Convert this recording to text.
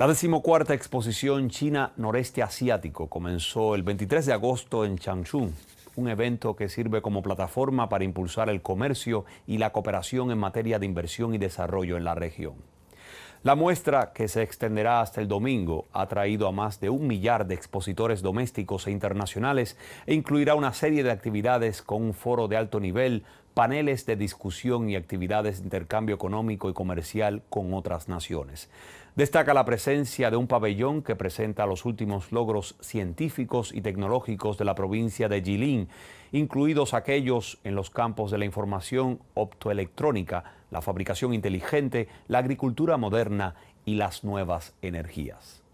La decimocuarta exposición China Noreste Asiático comenzó el 23 de agosto en Changchun, un evento que sirve como plataforma para impulsar el comercio y la cooperación en materia de inversión y desarrollo en la región. La muestra, que se extenderá hasta el domingo, ha traído a más de un millar de expositores domésticos e internacionales e incluirá una serie de actividades con un foro de alto nivel paneles de discusión y actividades de intercambio económico y comercial con otras naciones. Destaca la presencia de un pabellón que presenta los últimos logros científicos y tecnológicos de la provincia de Jilin, incluidos aquellos en los campos de la información optoelectrónica, la fabricación inteligente, la agricultura moderna y las nuevas energías.